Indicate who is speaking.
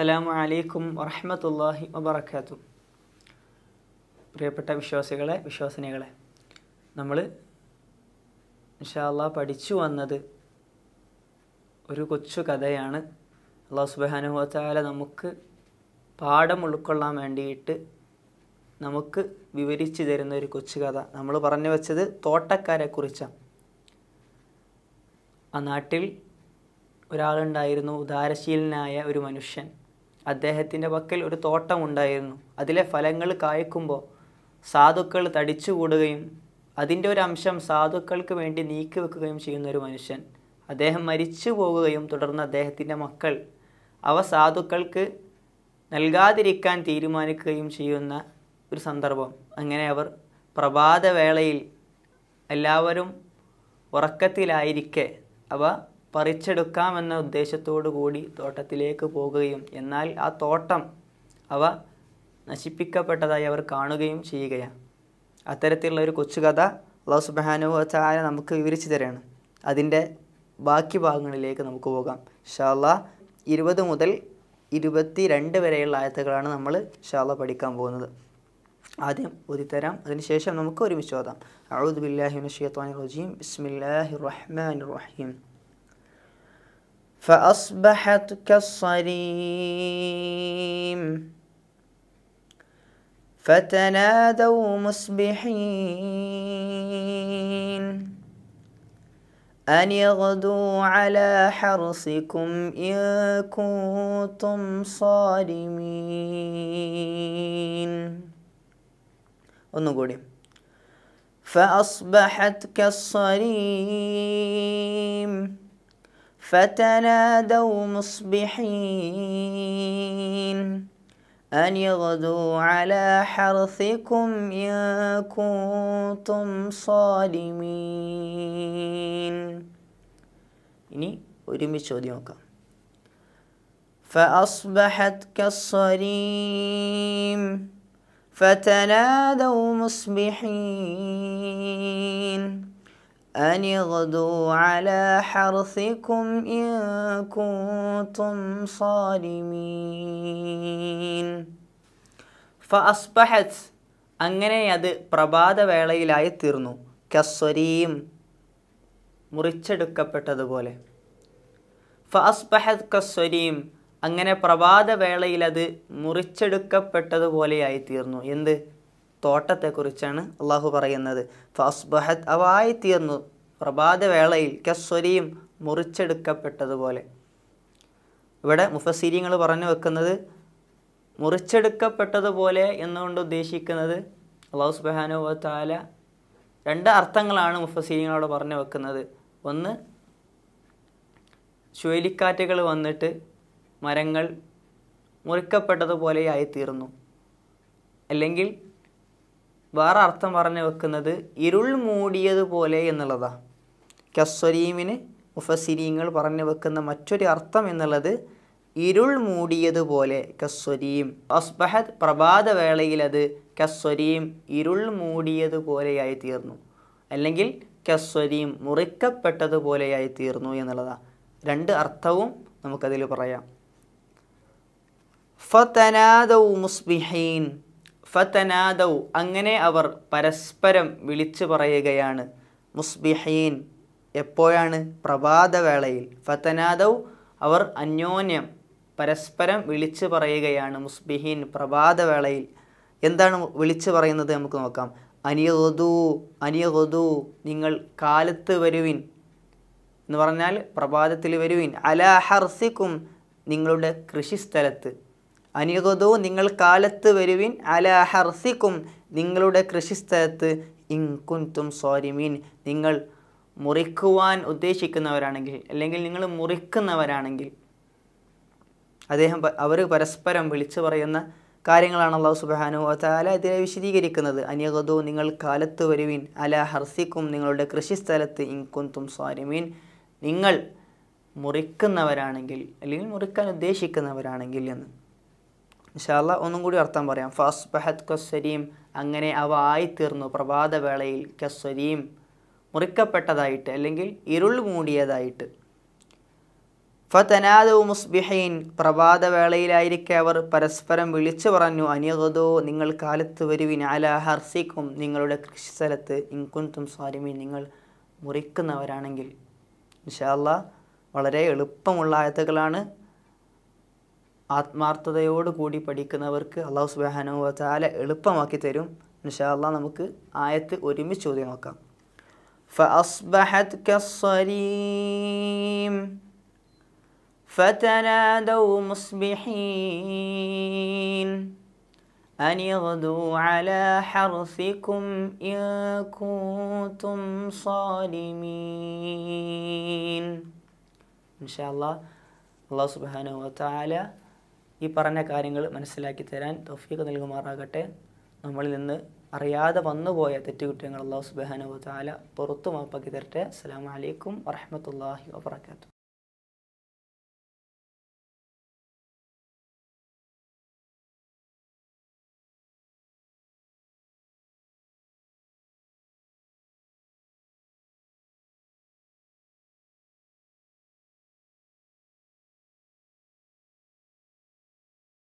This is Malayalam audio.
Speaker 1: അസ്സലാമു അലൈക്കും വറഹമത്തല്ലാഹി വബർക്കാത്തു പ്രിയപ്പെട്ട വിശ്വാസികളെ വിശ്വാസിനികളെ നമ്മൾ ഇൻഷാല്ല പഠിച്ചു വന്നത് ഒരു കൊച്ചു കഥയാണ് അള്ളാഹു സുബാനുഭവത്താല നമുക്ക് പാഠം ഉൾക്കൊള്ളാൻ വേണ്ടിയിട്ട് നമുക്ക് വിവരിച്ചു തരുന്ന ഒരു കൊച്ചു കഥ നമ്മൾ പറഞ്ഞു വെച്ചത് തോട്ടക്കാരെക്കുറിച്ചാണ് ആ നാട്ടിൽ ഒരാളുണ്ടായിരുന്നു ഉദാരശീലനായ ഒരു മനുഷ്യൻ അദ്ദേഹത്തിൻ്റെ പക്കൽ ഒരു തോട്ടം ഉണ്ടായിരുന്നു അതിലെ ഫലങ്ങൾ കായ്ക്കുമ്പോൾ സാധുക്കൾ തടിച്ചുകൂടുകയും അതിൻ്റെ ഒരു അംശം സാധുക്കൾക്ക് വേണ്ടി നീക്കി വെക്കുകയും ചെയ്യുന്ന ഒരു മനുഷ്യൻ അദ്ദേഹം മരിച്ചു പോകുകയും തുടർന്ന് അദ്ദേഹത്തിൻ്റെ മക്കൾ അവ സാധുക്കൾക്ക് നൽകാതിരിക്കാൻ തീരുമാനിക്കുകയും ചെയ്യുന്ന ഒരു സന്ദർഭം അങ്ങനെ അവർ പ്രഭാതവേളയിൽ എല്ലാവരും ഉറക്കത്തിലായിരിക്കെ അവ പറിച്ചെടുക്കാമെന്ന ഉദ്ദേശത്തോടു കൂടി തോട്ടത്തിലേക്ക് പോകുകയും എന്നാൽ ആ തോട്ടം അവ നശിപ്പിക്കപ്പെട്ടതായി അവർ കാണുകയും ചെയ്യുകയാണ് അത്തരത്തിലുള്ള ഒരു കൊച്ചുകഥ അള്ളാഹു സുബാനു ചായ നമുക്ക് വിവരിച്ചു തരികയാണ് അതിൻ്റെ ബാക്കി ഭാഗങ്ങളിലേക്ക് നമുക്ക് പോകാം ഷാല ഇരുപത് മുതൽ ഇരുപത്തി രണ്ട് വരെയുള്ള ആയത്തുകളാണ് നമ്മൾ ഷാല പഠിക്കാൻ പോകുന്നത് ആദ്യം ഓതിത്തരാം അതിനുശേഷം നമുക്ക് ഒരുമിച്ച് ഓതാം അഴുദ് ബില്ലാഹിൻ ഷെയ്ത്താൻ റജീം ബിസ്മില്ലാഹി റഹ്മാൻ റഹീം فأصبحت كالصريم فتنادوا مصبحين أن اغدوا على حرصكم إن كنتم صارمين ونقول فأصبحت كالصريم فتنادوا مصبحين أن يغدوا على حرثكم إن كنتم صالمين ഇനി ഒരുമിച്ച് ചോദ്യം فأصبحت كالصريم فتنادوا مصبحين أن اغدوا على حرثكم إن كنتم صارمين فأصبحت അങ്ങനെ അത് പ്രഭാതവേളയിലായി തീർന്നു കസ്വരീം മുറിച്ചെടുക്കപ്പെട്ടതുപോലെ ഫഅസ്ബഹത് കസ്വരീം അങ്ങനെ പ്രഭാതവേളയിൽ അത് മുറിച്ചെടുക്കപ്പെട്ടതുപോലെയായി തീർന്നു എന്ത് തോട്ടത്തെക്കുറിച്ചാണ് അള്ളാഹു പറയുന്നത് ഫസ്ബഹത് അവ ആയിത്തീർന്നു പ്രഭാതവേളയിൽ കസ്വരിയും മുറിച്ചെടുക്കപ്പെട്ടതുപോലെ ഇവിടെ മുഫസീരിങ്ങൾ പറഞ്ഞു വെക്കുന്നത് മുറിച്ചെടുക്കപ്പെട്ടതുപോലെ എന്നുകൊണ്ട് ഉദ്ദേശിക്കുന്നത് അള്ളാഹു സുബാനു താല രണ്ട് അർത്ഥങ്ങളാണ് മുഫസീരിങ്ങളോട് പറഞ്ഞു വെക്കുന്നത് ഒന്ന് ചുഴലിക്കാറ്റുകൾ വന്നിട്ട് മരങ്ങൾ മുറിക്കപ്പെട്ടതുപോലെ ആയിത്തീർന്നു അല്ലെങ്കിൽ വേറെ അർത്ഥം പറഞ്ഞു വെക്കുന്നത് ഇരുൾ മൂടിയതുപോലെ എന്നുള്ളതാണ് കസ്വരീമിന് മുഫസിരീങ്ങൾ പറഞ്ഞു വെക്കുന്ന മറ്റൊരു അർത്ഥം എന്നുള്ളത് ഇരുൾ മൂടിയതുപോലെ കസ്വരീം അസ്ബഹദ് പ്രഭാതവേളയിൽ അത് കസ്വരീം ഇരുൾ മൂടിയതുപോലെയായി തീർന്നു അല്ലെങ്കിൽ കസ്വരീം മുറിക്കപ്പെട്ടതുപോലെയായി തീർന്നു എന്നുള്ളതാണ് രണ്ട് അർത്ഥവും നമുക്കതിൽ പറയാം ഫതനാദവും മുസ്ബിഹീൻ ഫതനാദൗ അങ്ങനെ അവർ പരസ്പരം വിളിച്ചു പറയുകയാണ് മുസ്ബിഹീൻ എപ്പോഴാണ് പ്രഭാതവേളയിൽ ഫതനാദൗ അവർ അന്യോന്യം പരസ്പരം വിളിച്ചു പറയുകയാണ് മുസ്ബിഹീൻ പ്രഭാതവേളയിൽ എന്താണ് വിളിച്ചു പറയുന്നത് നമുക്ക് നോക്കാം അനിയതു അനിയതു നിങ്ങൾ കാലത്ത് വരുവിൻ എന്ന് പറഞ്ഞാൽ പ്രഭാതത്തിൽ വരുവിൻ അലാഹർസിക്കും ഹർസിക്കും നിങ്ങളുടെ കൃഷിസ്ഥലത്ത് അനിയതു നിങ്ങൾ കാലത്ത് വരുവിൻ അല ഹർസിക്കും നിങ്ങളുടെ കൃഷിസ്ഥലത്ത് ഇൻകുൻതും സോരിമീൻ നിങ്ങൾ മുറിക്കുവാൻ ഉദ്ദേശിക്കുന്നവരാണെങ്കിൽ അല്ലെങ്കിൽ നിങ്ങൾ മുറിക്കുന്നവരാണെങ്കിൽ അദ്ദേഹം അവർ പരസ്പരം വിളിച്ചു പറയുന്ന കാര്യങ്ങളാണ് അള്ളാഹു സുബാനു താല ഇതിനെ വിശദീകരിക്കുന്നത് അനിയതു നിങ്ങൾ കാലത്ത് വരുവിൻ അല ഹർസിക്കും നിങ്ങളുടെ കൃഷിസ്ഥലത്ത് ഇൻകുന്തും സ്വാരിമീൻ നിങ്ങൾ മുറിക്കുന്നവരാണെങ്കിൽ അല്ലെങ്കിൽ മുറിക്കാൻ ഉദ്ദേശിക്കുന്നവരാണെങ്കിൽ എന്ന് ഇൻഷാല്ല ഒന്നും കൂടി അർത്ഥം പറയാം ഫസ് ബഹദ് കസ്വരീം അങ്ങനെ അവ ആയിത്തീർന്നു പ്രഭാതവേളയിൽ കസ്വരീം മുറിക്കപ്പെട്ടതായിട്ട് അല്ലെങ്കിൽ ഇരുൾ മൂടിയതായിട്ട് ഫതനാദു മുസ്ബിഹൈൻ പ്രഭാതവേളയിലായിരിക്കെ അവർ പരസ്പരം വിളിച്ചു പറഞ്ഞു അനിയതോ നിങ്ങൾ കാലത്ത് വരുവിൻ അല ഹർസിക്കും നിങ്ങളുടെ കൃഷി സ്ഥലത്ത് ഇൻകുൻതും സ്വാരിമി നിങ്ങൾ മുറിക്കുന്നവരാണെങ്കിൽ ഇൻഷാല്ല വളരെ എളുപ്പമുള്ള ആയത്തുകളാണ് ആത്മാർത്ഥതയോടുകൂടി പഠിക്കുന്നവർക്ക് അള്ളാഹു സുബാനു ചാല എളുപ്പമാക്കി തരും ഇൻഷാ അള്ളാഹ് നമുക്ക് ആയത്ത് ഒരുമിച്ച് ചോദ്യം നോക്കാം فأصبحت كالصريم فتنادوا مصبحين أن اغدوا على حرثكم إن كنتم صارمين إن شاء الله الله سبحانه وتعالى ഈ പറഞ്ഞ കാര്യങ്ങൾ മനസ്സിലാക്കി തരാൻ തൊഫീഖ് നൽകുമാറാകട്ടെ നമ്മളിൽ നിന്ന് അറിയാതെ വന്നുപോയ തെറ്റുകുറ്റങ്ങൾ അള്ളാഹു സുബാനുവ താല പുറത്തു മാപ്പാക്കി തരട്ടെ അസ്സാം വലൈക്കും വറഹമത്തല്ലാഹി വാബർക്കാത്തു